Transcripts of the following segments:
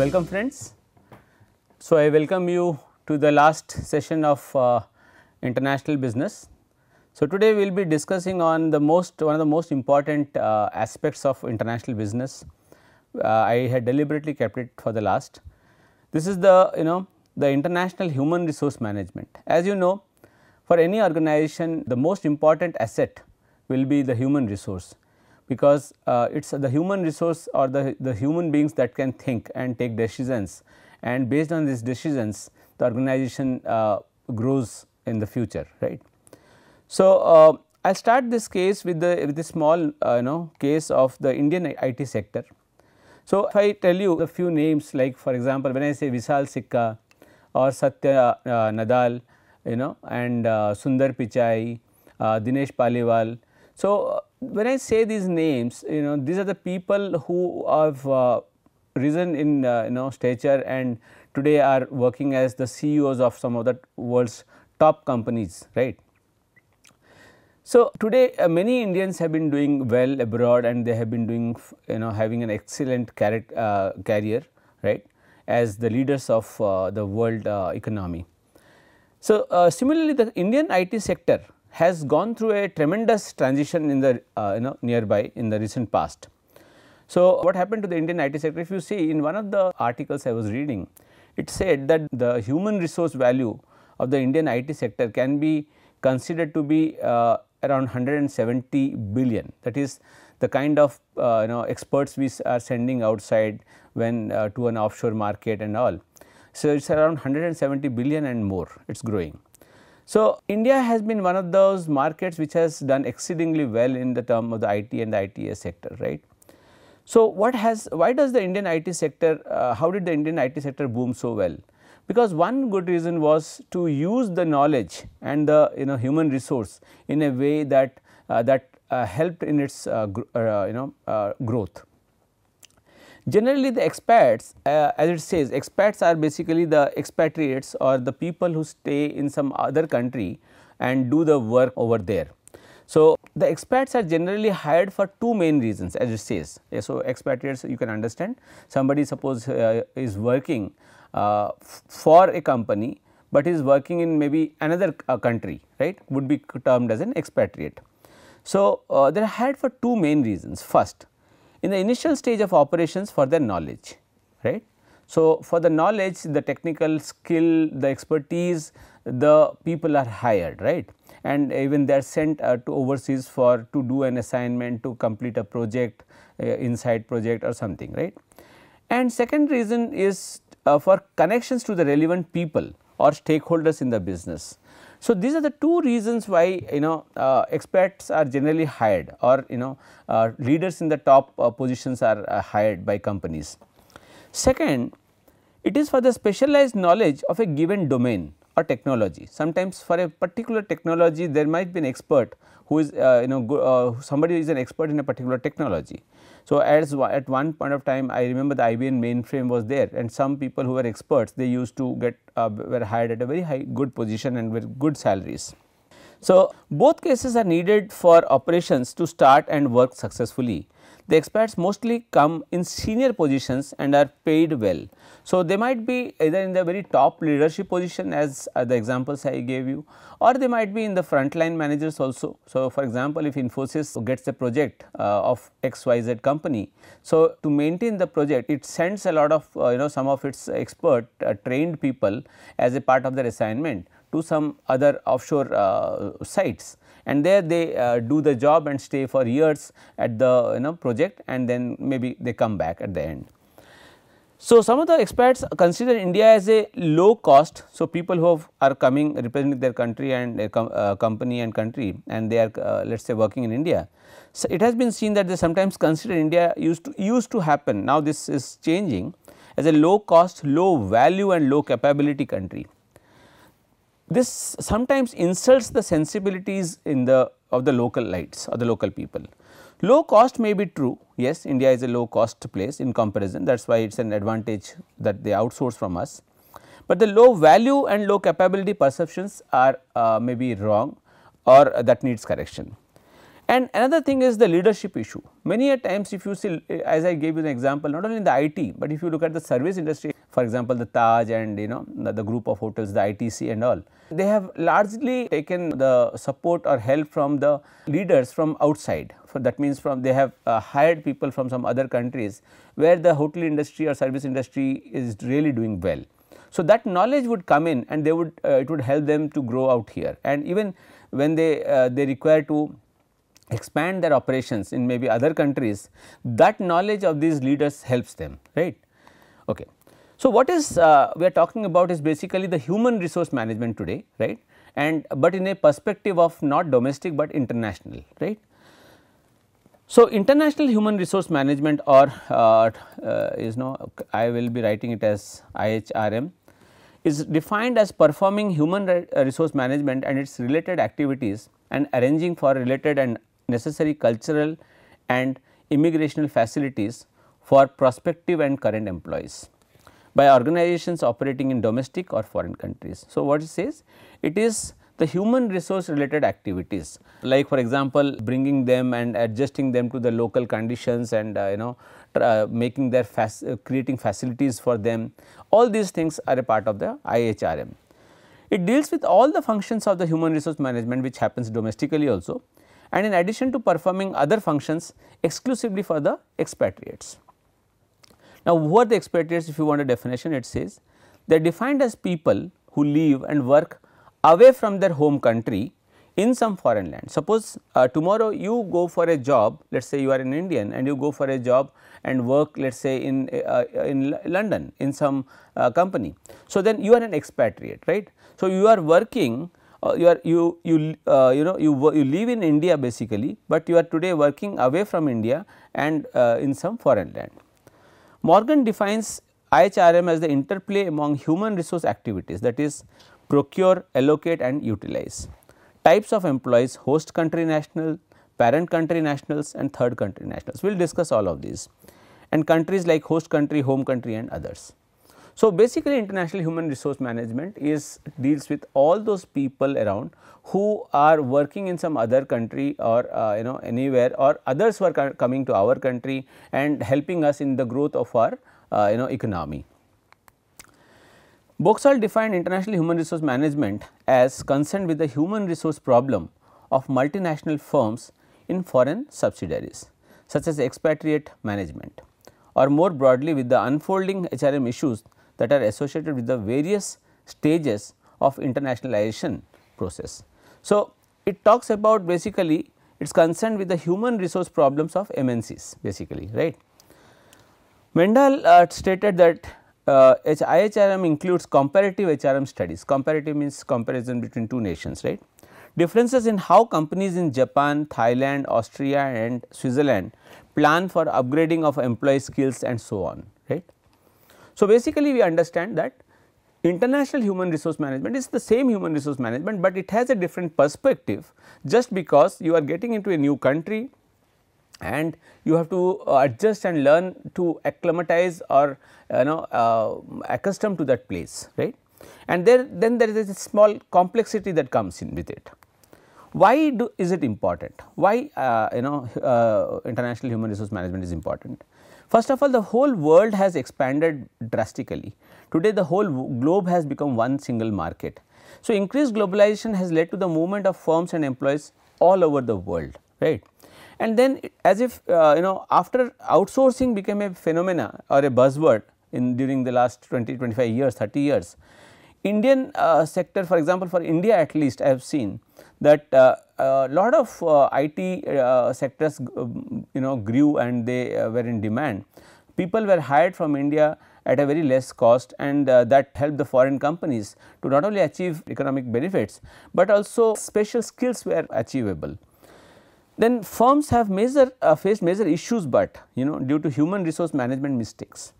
Welcome friends. So, I welcome you to the last session of uh, international business. So, today we will be discussing on the most one of the most important uh, aspects of international business. Uh, I had deliberately kept it for the last. This is the you know the international human resource management. As you know for any organization the most important asset will be the human resource because uh, it is the human resource or the, the human beings that can think and take decisions and based on these decisions the organization uh, grows in the future right. So, uh, I will start this case with the with the small uh, you know case of the Indian IT sector. So, if I tell you a few names like for example, when I say Vishal Sikka or Satya uh, Nadal you know and uh, Sundar Pichai, Dinesh Paliwal. So, when I say these names, you know, these are the people who have uh, risen in uh, you know stature and today are working as the CEOs of some of the world's top companies, right. So, today uh, many Indians have been doing well abroad and they have been doing you know having an excellent uh, career right as the leaders of uh, the world uh, economy. So, uh, similarly the Indian IT sector has gone through a tremendous transition in the uh, you know nearby in the recent past. So, what happened to the Indian IT sector? If you see in one of the articles I was reading, it said that the human resource value of the Indian IT sector can be considered to be uh, around 170 billion. That is the kind of uh, you know experts we are sending outside when uh, to an offshore market and all. So, it is around 170 billion and more it is growing. So, India has been one of those markets which has done exceedingly well in the term of the IT and the ITS sector, right. So, what has why does the Indian IT sector, uh, how did the Indian IT sector boom so well? Because one good reason was to use the knowledge and the you know human resource in a way that uh, that uh, helped in its uh, uh, you know uh, growth. Generally the expats uh, as it says expats are basically the expatriates or the people who stay in some other country and do the work over there. So, the expats are generally hired for two main reasons as it says. Yeah, so, expatriates you can understand somebody suppose uh, is working uh, for a company, but is working in maybe another uh, country right would be termed as an expatriate. So, uh, they are hired for two main reasons first in the initial stage of operations for their knowledge, right. So, for the knowledge, the technical skill, the expertise, the people are hired, right and even they are sent uh, to overseas for to do an assignment to complete a project uh, inside project or something right. And second reason is uh, for connections to the relevant people or stakeholders in the business. So, these are the two reasons why you know uh, experts are generally hired or you know uh, leaders in the top uh, positions are uh, hired by companies. Second, it is for the specialized knowledge of a given domain or technology. Sometimes for a particular technology there might be an expert who is uh, you know uh, somebody is an expert in a particular technology. So, as at one point of time I remember the IBM mainframe was there and some people who were experts they used to get uh, were hired at a very high good position and with good salaries. So, both cases are needed for operations to start and work successfully the experts mostly come in senior positions and are paid well. So, they might be either in the very top leadership position as uh, the examples I gave you or they might be in the frontline managers also. So, for example, if Infosys gets a project uh, of XYZ company, so to maintain the project it sends a lot of uh, you know some of its expert uh, trained people as a part of their assignment to some other offshore uh, sites and there they uh, do the job and stay for years at the you know project and then maybe they come back at the end. So, some of the experts consider India as a low cost. So, people who have, are coming representing their country and uh, com, uh, company and country and they are uh, let us say working in India. So, it has been seen that they sometimes consider India used to used to happen now this is changing as a low cost, low value and low capability country this sometimes insults the sensibilities in the of the local lights or the local people. Low cost may be true, yes India is a low cost place in comparison that is why it is an advantage that they outsource from us. But the low value and low capability perceptions are uh, may be wrong or that needs correction. And another thing is the leadership issue. Many a times if you see as I gave you an example not only in the IT but if you look at the service industry for example the Taj and you know the, the group of hotels the ITC and all they have largely taken the support or help from the leaders from outside for that means from they have uh, hired people from some other countries where the hotel industry or service industry is really doing well. So, that knowledge would come in and they would uh, it would help them to grow out here and even when they uh, they require to expand their operations in maybe other countries, that knowledge of these leaders helps them, right. Okay. So, what is uh, we are talking about is basically the human resource management today, right, and but in a perspective of not domestic but international, right. So, international human resource management or uh, uh, is no, I will be writing it as IHRM is defined as performing human resource management and its related activities and arranging for related and necessary cultural and immigrational facilities for prospective and current employees by organizations operating in domestic or foreign countries. So, what it says? It is the human resource related activities like for example, bringing them and adjusting them to the local conditions and uh, you know uh, making their fac uh, creating facilities for them all these things are a part of the IHRM. It deals with all the functions of the human resource management which happens domestically also and in addition to performing other functions exclusively for the expatriates. Now, who are the expatriates if you want a definition it says they are defined as people who live and work away from their home country in some foreign land. Suppose uh, tomorrow you go for a job let us say you are an Indian and you go for a job and work let us say in, uh, in London in some uh, company. So, then you are an expatriate right. So, you are working uh, you are you you uh, you know you you live in India basically, but you are today working away from India and uh, in some foreign land. Morgan defines IHRM as the interplay among human resource activities that is procure, allocate and utilize. Types of employees host country national, parent country nationals and third country nationals. We will discuss all of these and countries like host country, home country and others. So, basically international human resource management is deals with all those people around who are working in some other country or uh, you know anywhere or others who are coming to our country and helping us in the growth of our uh, you know economy. Boxall defined international human resource management as concerned with the human resource problem of multinational firms in foreign subsidiaries such as expatriate management or more broadly with the unfolding HRM issues that are associated with the various stages of internationalization process. So, it talks about basically it is concerned with the human resource problems of MNCs basically right. Mendel uh, stated that uh, IHRM includes comparative HRM studies, comparative means comparison between two nations right. Differences in how companies in Japan, Thailand, Austria and Switzerland plan for upgrading of employee skills and so on right. So, basically we understand that international human resource management is the same human resource management, but it has a different perspective just because you are getting into a new country and you have to uh, adjust and learn to acclimatize or you know uh, accustom to that place right and there then there is a small complexity that comes in with it why do, is it important why uh, you know uh, international human resource management is important First of all, the whole world has expanded drastically. Today, the whole globe has become one single market. So, increased globalization has led to the movement of firms and employees all over the world, right. And then as if uh, you know after outsourcing became a phenomena or a buzzword in during the last 20, 25 years, 30 years, Indian uh, sector for example, for India at least I have seen that a uh, uh, lot of uh, IT sectors um, you know grew and they were in demand. People were hired from India at a very less cost and uh, that helped the foreign companies to not only achieve economic benefits, but also special skills were achievable. Then firms have major uh, faced major issues, but you know due to human resource management mistakes.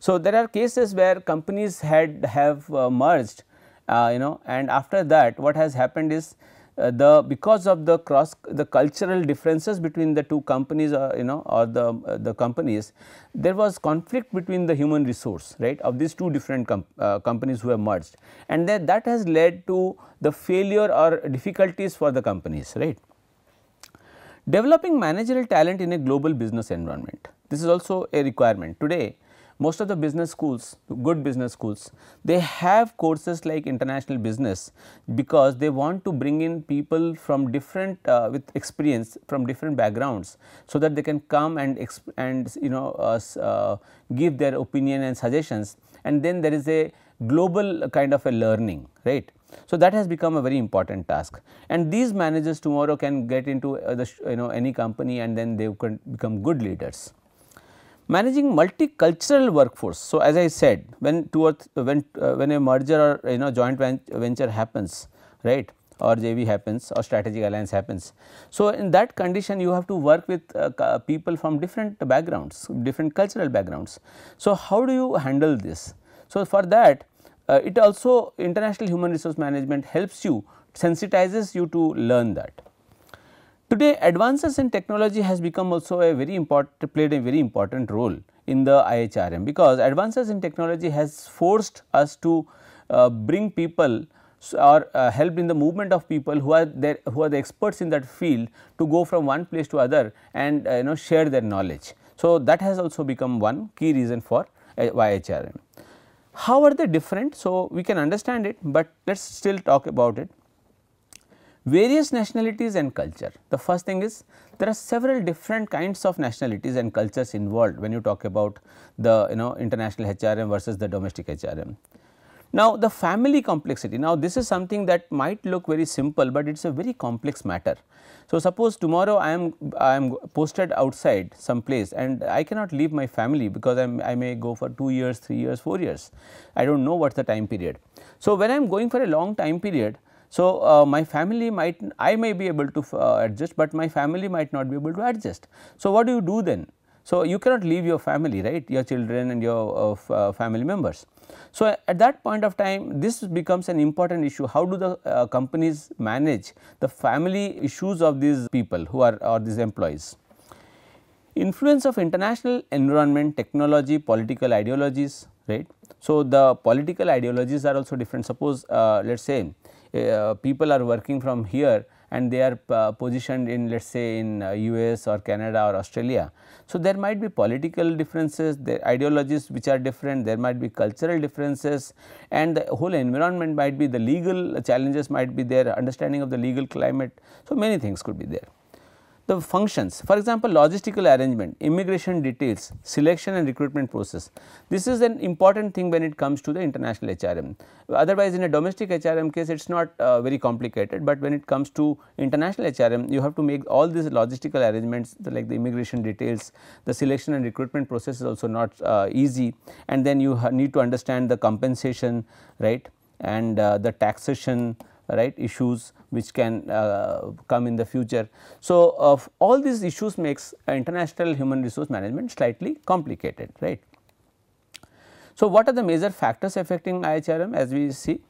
So, there are cases where companies had have uh, merged uh, you know and after that what has happened is uh, the because of the cross the cultural differences between the two companies or uh, you know or the uh, the companies there was conflict between the human resource right of these two different com uh, companies who have merged and that that has led to the failure or difficulties for the companies right developing managerial talent in a global business environment this is also a requirement today most of the business schools, good business schools, they have courses like international business because they want to bring in people from different uh, with experience from different backgrounds so that they can come and and you know uh, uh, give their opinion and suggestions and then there is a global kind of a learning right. So, that has become a very important task and these managers tomorrow can get into uh, the you know any company and then they can become good leaders. Managing multicultural workforce. So, as I said, when two or when uh, when a merger or you know joint venture happens, right, or JV happens or strategic alliance happens. So, in that condition you have to work with uh, people from different backgrounds, different cultural backgrounds. So, how do you handle this? So, for that uh, it also international human resource management helps you sensitizes you to learn that. Today advances in technology has become also a very important played a very important role in the IHRM because advances in technology has forced us to uh, bring people or uh, in the movement of people who are there who are the experts in that field to go from one place to other and uh, you know share their knowledge. So, that has also become one key reason for IHRM. Uh, How are they different? So, we can understand it, but let us still talk about it. Various nationalities and culture. The first thing is there are several different kinds of nationalities and cultures involved when you talk about the you know international HRM versus the domestic HRM. Now, the family complexity. Now, this is something that might look very simple, but it is a very complex matter. So, suppose tomorrow I am I am posted outside some place and I cannot leave my family because I'm, I may go for 2 years, 3 years, 4 years. I do not know what is the time period. So, when I am going for a long time period, so, uh, my family might I may be able to uh, adjust, but my family might not be able to adjust. So, what do you do then? So, you cannot leave your family right your children and your uh, uh family members. So, at that point of time this becomes an important issue how do the uh, companies manage the family issues of these people who are or these employees. Influence of international environment technology political ideologies right. So, the political ideologies are also different suppose uh, let us say uh, people are working from here and they are uh, positioned in let us say in US uh, or Canada or Australia. So, there might be political differences, there ideologies which are different, there might be cultural differences and the whole environment might be the legal challenges might be there, understanding of the legal climate. So, many things could be there the functions for example logistical arrangement immigration details selection and recruitment process this is an important thing when it comes to the international hrm otherwise in a domestic hrm case it's not uh, very complicated but when it comes to international hrm you have to make all these logistical arrangements the, like the immigration details the selection and recruitment process is also not uh, easy and then you need to understand the compensation right and uh, the taxation right issues which can uh, come in the future. So, uh, all these issues makes international human resource management slightly complicated right. So, what are the major factors affecting IHRM as we see?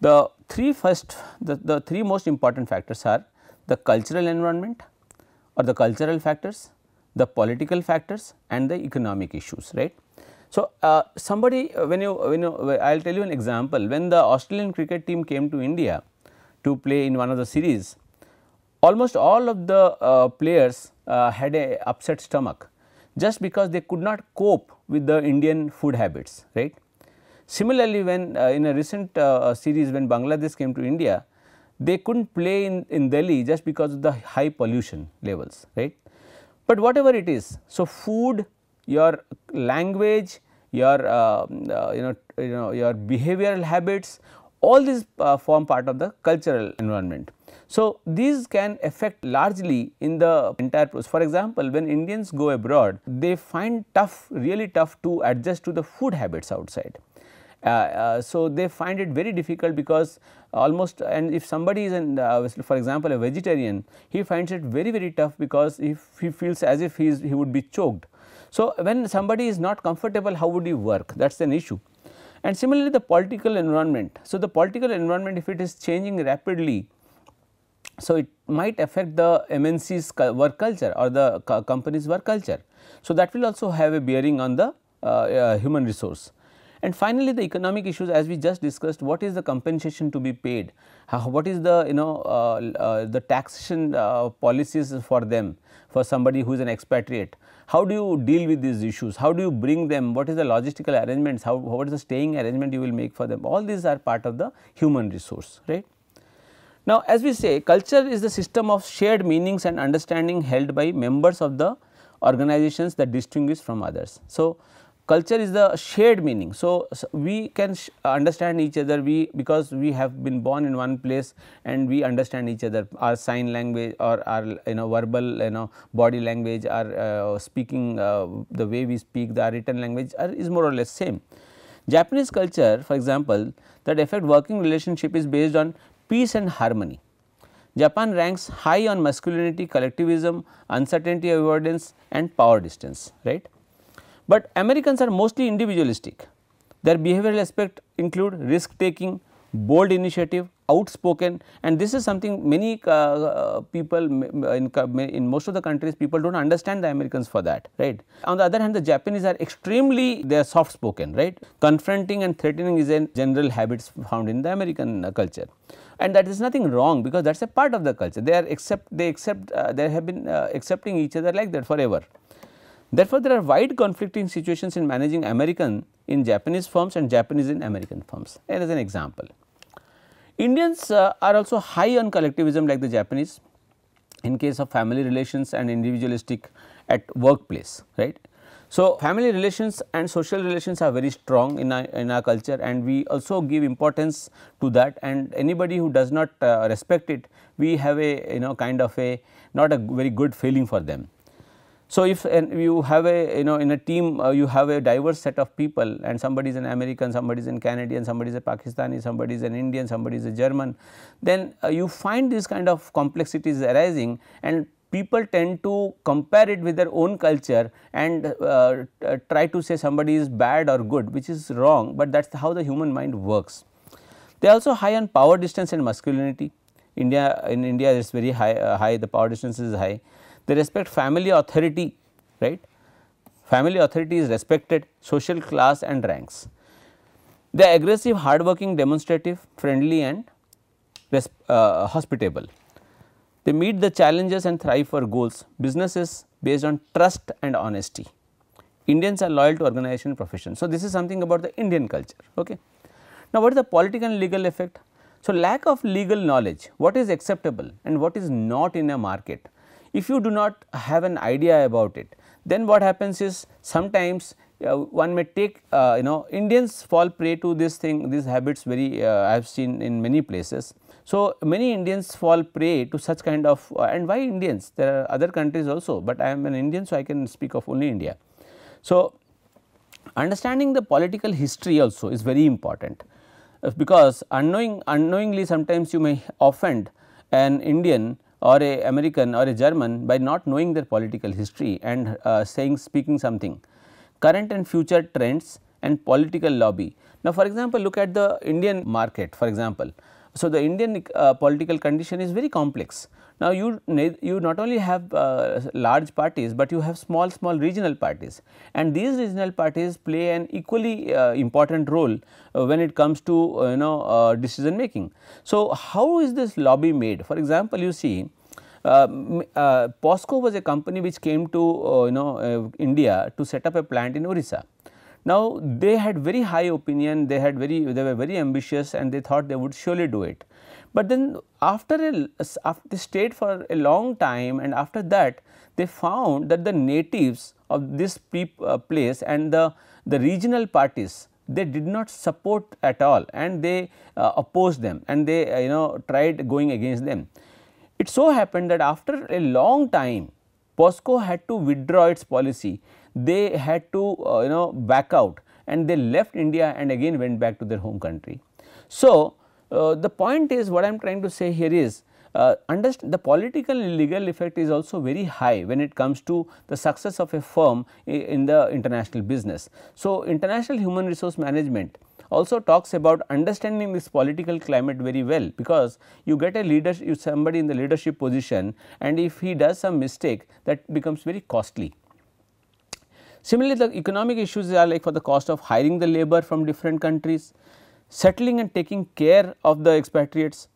The three first the, the three most important factors are the cultural environment or the cultural factors, the political factors and the economic issues right. So, uh, somebody uh, when you when you I uh, will tell you an example when the Australian cricket team came to India to play in one of the series almost all of the uh, players uh, had a upset stomach just because they could not cope with the Indian food habits right. Similarly, when uh, in a recent series when Bangladesh came to India they could not play in, in Delhi just because of the high pollution levels right. But whatever it is so food your language, your uh, uh, you know you know your behavioral habits all these uh, form part of the cultural environment. So, these can affect largely in the entire process. For example, when Indians go abroad, they find tough, really tough to adjust to the food habits outside. Uh, uh, so, they find it very difficult because almost and if somebody is an uh, for example, a vegetarian, he finds it very very tough because if he feels as if he is he would be choked so, when somebody is not comfortable, how would you work? That is an issue. And similarly, the political environment. So, the political environment, if it is changing rapidly, so it might affect the MNC's work culture or the company's work culture. So, that will also have a bearing on the uh, uh, human resource. And finally, the economic issues as we just discussed, what is the compensation to be paid? How, what is the you know uh, uh, the taxation uh, policies for them, for somebody who is an expatriate? How do you deal with these issues? How do you bring them? What is the logistical arrangements? How, what is the staying arrangement you will make for them? All these are part of the human resource, right? Now, as we say, culture is the system of shared meanings and understanding held by members of the organizations that distinguish from others. So, culture is the shared meaning. So, so we can understand each other we because we have been born in one place and we understand each other our sign language or our you know verbal you know body language our uh, speaking uh, the way we speak the written language are, is more or less same. Japanese culture for example, that affect working relationship is based on peace and harmony. Japan ranks high on masculinity, collectivism, uncertainty avoidance and power distance right. But Americans are mostly individualistic. Their behavioral aspect include risk taking, bold initiative, outspoken and this is something many uh, uh people in, in most of the countries people do not understand the Americans for that right. On the other hand the Japanese are extremely they are soft spoken right. Confronting and threatening is a general habit found in the American uh, culture and that is nothing wrong because that is a part of the culture they are accept they accept uh, they have been uh, accepting each other like that forever. Therefore, there are wide conflicting situations in managing American in Japanese firms and Japanese in American firms and as an example. Indians uh, are also high on collectivism like the Japanese in case of family relations and individualistic at workplace right. So, family relations and social relations are very strong in our, in our culture and we also give importance to that and anybody who does not uh, respect it, we have a you know kind of a not a very good feeling for them. So, if you have a you know in a team uh, you have a diverse set of people and somebody is an American, somebody is an Canadian, somebody is a Pakistani, somebody is an Indian, somebody is a German, then uh, you find these kind of complexities arising and people tend to compare it with their own culture and uh, uh try to say somebody is bad or good which is wrong, but that is how the human mind works. They also high on power distance and masculinity. India in India it is very high, uh, high the power distance is high they respect family authority, right. Family authority is respected, social class and ranks. They are aggressive, hardworking, demonstrative, friendly and uh, hospitable. They meet the challenges and thrive for goals. Business is based on trust and honesty. Indians are loyal to organization and profession. So, this is something about the Indian culture. Okay. Now, what is the political and legal effect? So, lack of legal knowledge, what is acceptable and what is not in a market. If you do not have an idea about it, then what happens is sometimes uh, one may take uh, you know Indians fall prey to this thing these habits very uh, I have seen in many places. So, many Indians fall prey to such kind of uh, and why Indians there are other countries also, but I am an Indian so I can speak of only India. So, understanding the political history also is very important uh, because unknowing unknowingly sometimes you may offend an Indian or a American or a German by not knowing their political history and uh, saying speaking something. Current and future trends and political lobby. Now, for example, look at the Indian market for example. So, the Indian uh, political condition is very complex. Now, you, you not only have uh, large parties, but you have small, small regional parties and these regional parties play an equally uh, important role uh, when it comes to uh, you know uh, decision making. So, how is this lobby made? For example, you see POSCO was a company which came to you know India to set up a plant in Orissa. Now, they had very high opinion, they had very, they were very ambitious and they thought they would surely do it. But then after, a, after they stayed for a long time and after that, they found that the natives of this uh, place and the, the regional parties they did not support at all and they uh, opposed them and they uh, you know tried going against them. It so happened that after a long time POSCO had to withdraw its policy they had to uh, you know back out and they left India and again went back to their home country. So, uh, the point is what I am trying to say here is uh, the political legal effect is also very high when it comes to the success of a firm in the international business. So, international human resource management also talks about understanding this political climate very well because you get a leader somebody in the leadership position and if he does some mistake that becomes very costly. Similarly, the economic issues are like for the cost of hiring the labor from different countries, settling and taking care of the expatriates,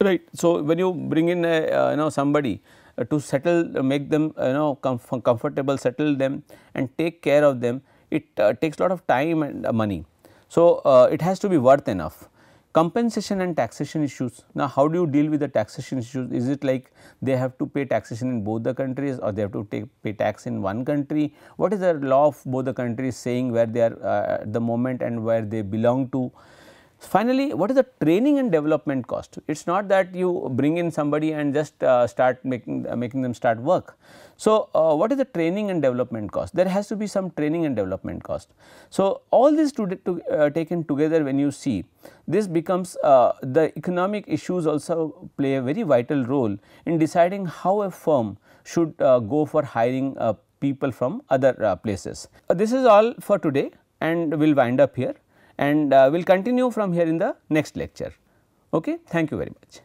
right. So, when you bring in a, uh, you know somebody uh, to settle, uh, make them uh, you know com comfortable, settle them and take care of them, it uh, takes a lot of time and uh, money. So, it has to be worth enough. Compensation and taxation issues. Now, how do you deal with the taxation issues? Is it like they have to pay taxation in both the countries or they have to take, pay tax in one country? What is the law of both the countries saying where they are uh, at the moment and where they belong to? Finally, what is the training and development cost? It is not that you bring in somebody and just uh, start making, uh, making them start work. So, uh, what is the training and development cost? There has to be some training and development cost. So, all this to, to uh, taken together when you see this becomes uh, the economic issues also play a very vital role in deciding how a firm should uh, go for hiring people from other places. this is all for today and we will wind up here and uh, we will continue from here in the next lecture. Okay? Thank you very much.